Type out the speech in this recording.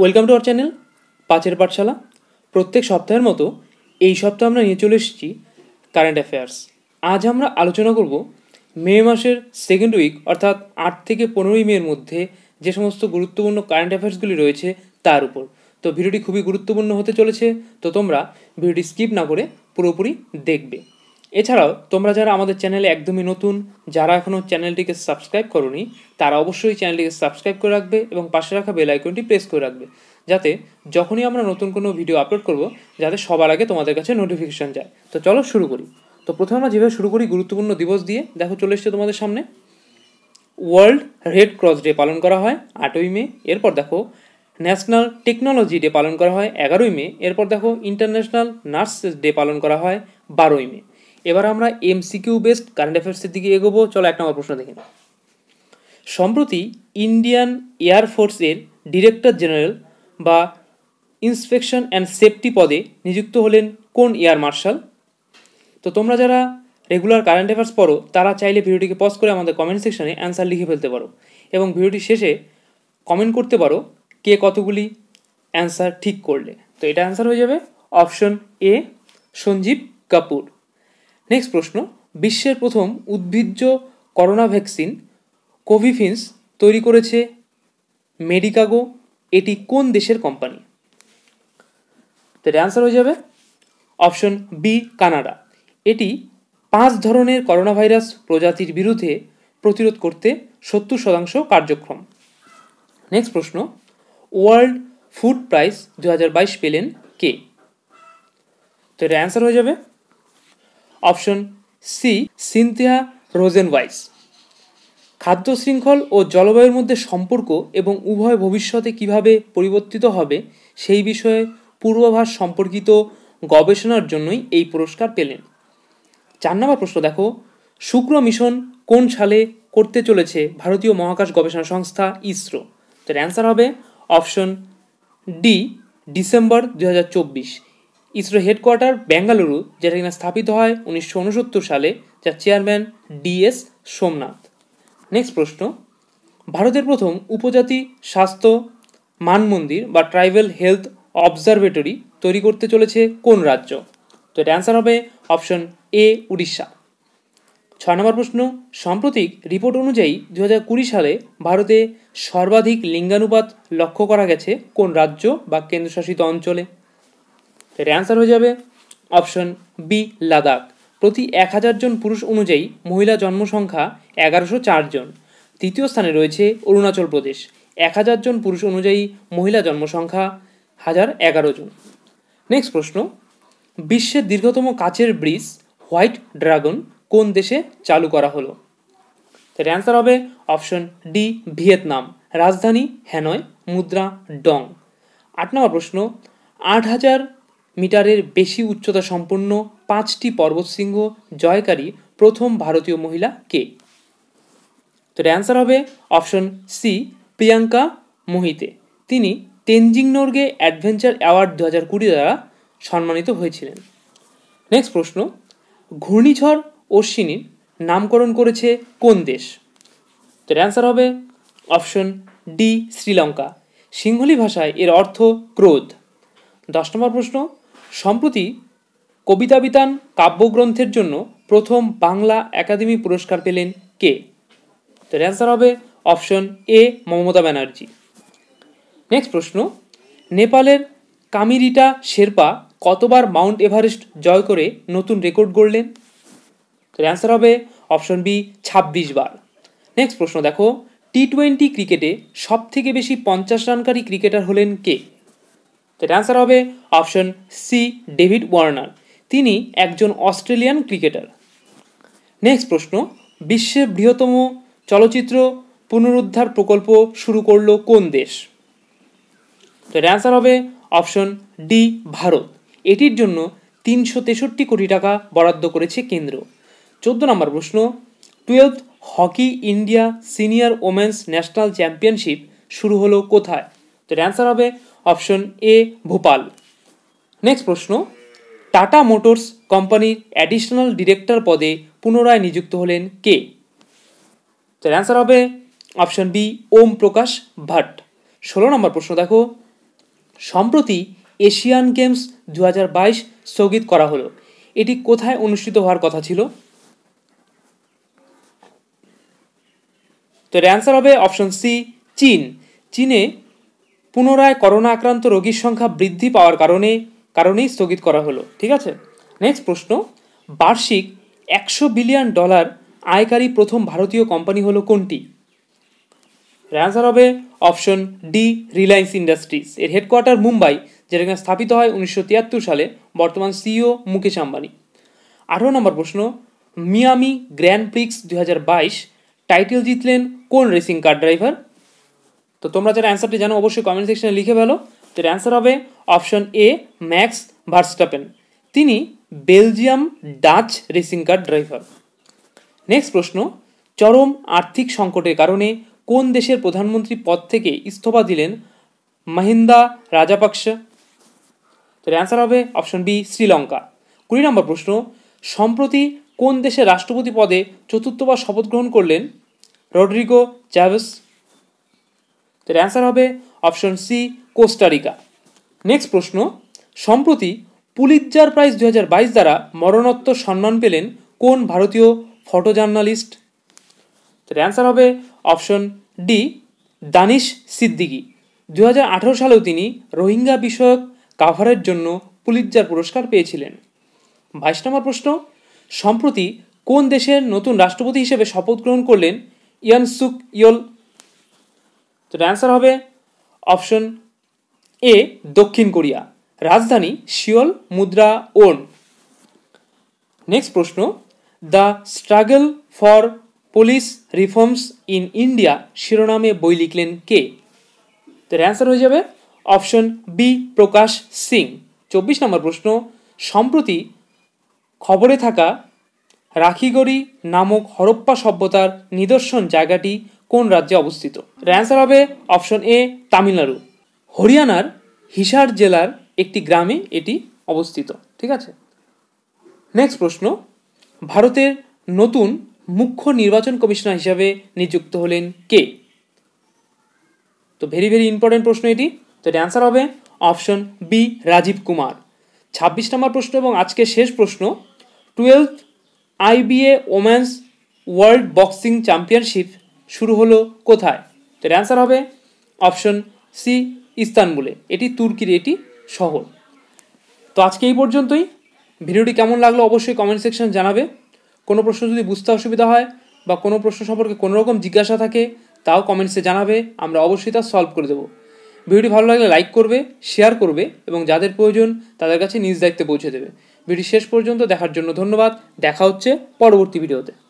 welcome to R channel পাঁচের পাঠশালা প্রত্যেক সপ্তাহের মতো এই সপ্তাহ আমরা নিয়ে চলে এসেছি কারেন্ট অ্যাফেয়ার্স আজ আমরা আলোচনা করব মে মাসের সেকেন্ড উইক অর্থাৎ আট থেকে পনেরোই মের মধ্যে যে সমস্ত গুরুত্বপূর্ণ কারেন্ট অ্যাফেয়ার্সগুলি রয়েছে তার উপর তো ভিডিওটি খুবই গুরুত্বপূর্ণ হতে চলেছে তো তোমরা ভিডিওটি স্কিপ না করে পুরোপুরি দেখবে এছাড়াও তোমরা যারা আমাদের চ্যানেলে একদমই নতুন যারা এখনও চ্যানেলটিকে সাবস্ক্রাইব করনি তারা অবশ্যই চ্যানেলটিকে সাবস্ক্রাইব করে রাখবে এবং পাশে রাখা বেল আইকনটি প্রেস করে রাখবে যাতে যখনই আমরা নতুন কোনো ভিডিও আপলোড করব যাতে সবার আগে তোমাদের কাছে নোটিফিকেশান যায় তো চলো শুরু করি তো প্রথমে আমরা যেভাবে শুরু করি গুরুত্বপূর্ণ দিবস দিয়ে দেখো চলে এসছে তোমাদের সামনে ওয়ার্ল্ড রেড ক্রস ডে পালন করা হয় আটই মে এরপর দেখো ন্যাশনাল টেকনোলজি ডে পালন করা হয় এগারোই মে এরপর দেখো ইন্টারন্যাশনাল নার্সেস ডে পালন করা হয় বারোই মে এবার আমরা এমসিকিউ বেসড কারেন্ট অ্যাফেয়ার্সের দিকে এগোবো চলো এক নম্বর প্রশ্ন দেখেন সম্প্রতি ইন্ডিয়ান এয়ারফোর্সের ডিরেক্টর জেনারেল বা ইন্সপেকশন অ্যান্ড সেফটি পদে নিযুক্ত হলেন কোন এয়ার মার্শাল তো তোমরা যারা রেগুলার কারেন্ট অ্যাফেয়ার্স পড়ো তারা চাইলে ভিডিওটিকে পজ করে আমাদের কমেন্ট সেকশনে অ্যান্সার লিখে ফেলতে পারো এবং ভিডিওটি শেষে কমেন্ট করতে পারো কে কতগুলি অ্যান্সার ঠিক করলে তো এটা অ্যান্সার হয়ে যাবে option A Sanjeev Kapoor next প্রশ্ন বিশ্বের প্রথম উদ্ভিজ্জ করোনা ভ্যাকসিন কোভিফিন্স তৈরি করেছে মেডিকাগো এটি কোন দেশের কোম্পানি তো এর অ্যান্সার হয়ে যাবে অপশন বি কানাডা এটি পাঁচ ধরনের করোনা ভাইরাস প্রজাতির বিরুদ্ধে প্রতিরোধ করতে সত্তর শতাংশ কার্যক্রম নেক্সট প্রশ্ন ওয়ার্ল্ড ফুড প্রাইস দু পেলেন কে তো এর অ্যান্সার হয়ে যাবে অপশন সি সিনথিয়া রোজেনওয়াইস খাদ্য শৃঙ্খল ও জলবায়ুর মধ্যে সম্পর্ক এবং উভয় ভবিষ্যতে কিভাবে পরিবর্তিত হবে সেই বিষয়ে পূর্বাভাস সম্পর্কিত গবেষণার জন্যই এই পুরস্কার পেলেন চার নম্বর প্রশ্ন দেখো শুক্র মিশন কোন সালে করতে চলেছে ভারতীয় মহাকাশ গবেষণা সংস্থা ইসরো তার অ্যান্সার হবে অপশন ডি ডিসেম্বর দু ইসরো হেডকোয়ার্টার বেঙ্গালুরু যেটা কিনা স্থাপিত হয় উনিশশো উনসত্তর সালে যার চেয়ারম্যান ডিএস সোমনাথ নেক্সট প্রশ্ন ভারতের প্রথম উপজাতি স্বাস্থ্য মান মন্দির বা ট্রাইবেল হেলথ অবজারভেটরি তৈরি করতে চলেছে কোন রাজ্য তো এটা অ্যান্সার হবে অপশন এ উড়িষ্যা ছয় নম্বর প্রশ্ন সাম্প্রতিক রিপোর্ট অনুযায়ী দু কুড়ি সালে ভারতে সর্বাধিক লিঙ্গানুপাত লক্ষ্য করা গেছে কোন রাজ্য বা কেন্দ্রশাসিত অঞ্চলে তো অ্যান্সার হয়ে যাবে অপশন বি লাদাখ প্রতি এক হাজার জন পুরুষ অনুযায়ী মহিলা জন্মসংখ্যা এগারোশো জন তৃতীয় স্থানে রয়েছে অরুণাচল প্রদেশ এক হাজার জন পুরুষ অনুযায়ী মহিলা জন্মসংখ্যা হাজার এগারো জন নেক্সট প্রশ্ন বিশ্বের দীর্ঘতম কাচের ব্রিজ হোয়াইট ড্রাগন কোন দেশে চালু করা হলো তার অ্যান্সার হবে অপশন ডি ভিয়েতনাম রাজধানী হ্যানয় মুদ্রা ডং আট নম্বর প্রশ্ন আট হাজার মিটারের বেশি উচ্চতা সম্পন্ন পাঁচটি পর্বতশৃঙ্গ জয়কারী প্রথম ভারতীয় মহিলা কে তো অ্যান্সার হবে অপশন সি প্রিয়াঙ্কা মোহিতে তিনি তেনজিং নর্গে অ্যাডভেঞ্চার অ্যাওয়ার্ড দু হাজার কুড়ি দ্বারা সম্মানিত হয়েছিলেন নেক্সট প্রশ্ন ঘূর্ণিঝড় অশ্বিনীর নামকরণ করেছে কোন দেশ তো অ্যান্সার হবে অপশন ডি শ্রীলঙ্কা সিংহলি ভাষায় এর অর্থ ক্রোধ দশ নম্বর প্রশ্ন সম্প্রতি কবিতা বিতান কাব্যগ্রন্থের জন্য প্রথম বাংলা একাডেমি পুরস্কার পেলেন কে তো অ্যান্সার হবে option A Mamata Banerjee next প্রশ্ন নেপালের কামিরিটা শেরপা কতবার মাউন্ট এভারেস্ট জয় করে নতুন রেকর্ড গড়লেন তো অ্যান্সার হবে অপশন বি ছাব্বিশ বার নেক্সট প্রশ্ন দেখো টি টোয়েন্টি ক্রিকেটে সবথেকে বেশি পঞ্চাশ রানকারী ক্রিকেটার হলেন কে তার অ্যান্সার হবে অপশন সি ডেভিড ওয়ার্নার তিনি একজন অস্ট্রেলিয়ান ক্রিকেটার নেক্সট প্রশ্ন বিশ্বের বৃহত্তম চলচ্চিত্র পুনরুদ্ধার প্রকল্প শুরু করলো কোন দেশ তো এর অ্যান্সার হবে অপশন ডি ভারত এটির জন্য তিনশো তেষট্টি কোটি টাকা বরাদ্দ করেছে কেন্দ্র চোদ্দ নম্বর প্রশ্ন twelve hockey India senior women's national championship শুরু হলো কোথায় তো অ্যান্সার হবে অপশন এ ভোপাল নেক্সট প্রশ্ন টাটা মোটরস কোম্পানির অ্যাডিশনাল ডিরেক্টর পদে পুনরায় নিযুক্ত হলেন কে তার অ্যান্সার হবে অপশন বি ওম প্রকাশ ভাট ষোলো নম্বর প্রশ্ন দেখো সম্প্রতি এশিয়ান গেমস দু স্থগিত করা হলো এটি কোথায় অনুষ্ঠিত হওয়ার কথা ছিল তো অ্যান্সার হবে অপশন সি চীন চীনে পুনরায় করোনা আক্রান্ত রোগীর সংখ্যা বৃদ্ধি পাওয়ার কারণে কারণেই স্থগিত করা হলো ঠিক আছে নেক্সট প্রশ্ন বার্ষিক একশো বিলিয়ন ডলার আয়কারী প্রথম ভারতীয় কোম্পানি হলো কোনটি অ্যান্সার হবে অপশন ডি রিলায়েন্স ইন্ডাস্ট্রিজ এর হেডকোয়ার্টার মুম্বাই যেটা স্থাপিত হয় উনিশশো সালে বর্তমান সিইও e মুকেশ আম্বানি আঠারো নম্বর প্রশ্ন মিয়ামি গ্র্যান্ড প্রিক্স দু টাইটেল জিতলেন কোন রেসিং কার ড্রাইভার তো তোমরা যারা অ্যান্সারটি জানো অবশ্যই কমেন্ট সেকশনে লিখে ফেলো তো অ্যান্সার হবে অপশন এ ম্যাক্স ভার্সটাপেন তিনি Belgium Dutch racing car driver next প্রশ্ন চরম আর্থিক সংকটের কারণে কোন দেশের প্রধানমন্ত্রী পদ থেকে ইস্তফা দিলেন মাহিন্দা রাজাপাক্স তো অ্যান্সার হবে অপশন বি শ্রীলঙ্কা কুড়ি নম্বর প্রশ্ন সম্প্রতি কোন দেশের রাষ্ট্রপতি পদে চতুর্থবার শপথ গ্রহণ করলেন রড্রিগো চ্যাভেস তো অ্যান্সার হবে অপশন সি কোস্টারিকা নেক্সট প্রশ্ন সম্প্রতি পুলিৎজার প্রাইজ দু দ্বারা মরণোত্তর সম্মান পেলেন কোন ভারতীয় ফটো জার্নালিস্ট তো অ্যান্সার হবে অপশন ডি দানিশ সিদ্দিকি দু সালেও তিনি রোহিঙ্গা বিষয়ক কাভারের জন্য পুলিৎজার পুরস্কার পেয়েছিলেন বাইশ নম্বর প্রশ্ন সম্প্রতি কোন দেশের নতুন রাষ্ট্রপতি হিসেবে শপথ গ্রহণ করলেন ইয়ানসুক ইয়ল তো অ্যান্সার হবে অপশন এ দক্ষিণ কোরিয়া রাজধানী শিওল মুদ্রা ওন নেক্সট প্রশ্ন the struggle for police reforms in India শিরোনামে বই লিখলেন কে তো অ্যান্সার হয়ে যাবে অপশন বি প্রকাশ সিং চব্বিশ নম্বর প্রশ্ন সম্প্রতি খবরে থাকা রাখিগড়ি নামক হরপ্পা সভ্যতার নিদর্শন জায়গাটি কোন রাজ্যে অবস্থিত অ্যান্সার হবে অপশন এ তামিলনাড়ু হরিয়ানার হিসার জেলার একটি গ্রামে এটি অবস্থিত ঠিক আছে নেক্সট প্রশ্ন ভারতের নতুন মুখ্য নির্বাচন কমিশনার হিসাবে নিযুক্ত হলেন কে তো ভেরি ভেরি ইম্পর্টেন্ট প্রশ্ন এটি তো এটি অ্যান্সার হবে অপশন বি রাজীব কুমার ছাব্বিশ নম্বর প্রশ্ন এবং আজকের শেষ প্রশ্ন twelve IBA women's world boxing championship শুরু হলো কোথায় তো এর অ্যান্সার হবে অপশন সি ইস্তানবুলে এটি তুর্কির এটি শহর তো আজকে এই পর্যন্তই ভিডিওটি কেমন লাগলো অবশ্যই কমেন্ট সেকশন জানাবে কোনো প্রশ্ন যদি বুঝতে অসুবিধা হয় বা কোনো প্রশ্ন সম্পর্কে কোনো রকম জিজ্ঞাসা থাকে তাও কমেন্টসে জানাবে আমরা অবশ্যই তা সলভ করে দেবো ভিডিওটি ভালো লাগলে লাইক করবে শেয়ার করবে এবং যাদের প্রয়োজন তাদের কাছে নিজ দায়িত্বে পৌঁছে দেবে ভিডিও শেষ পর্যন্ত দেখার জন্য ধন্যবাদ দেখা হচ্ছে পরবর্তী ভিডিওতে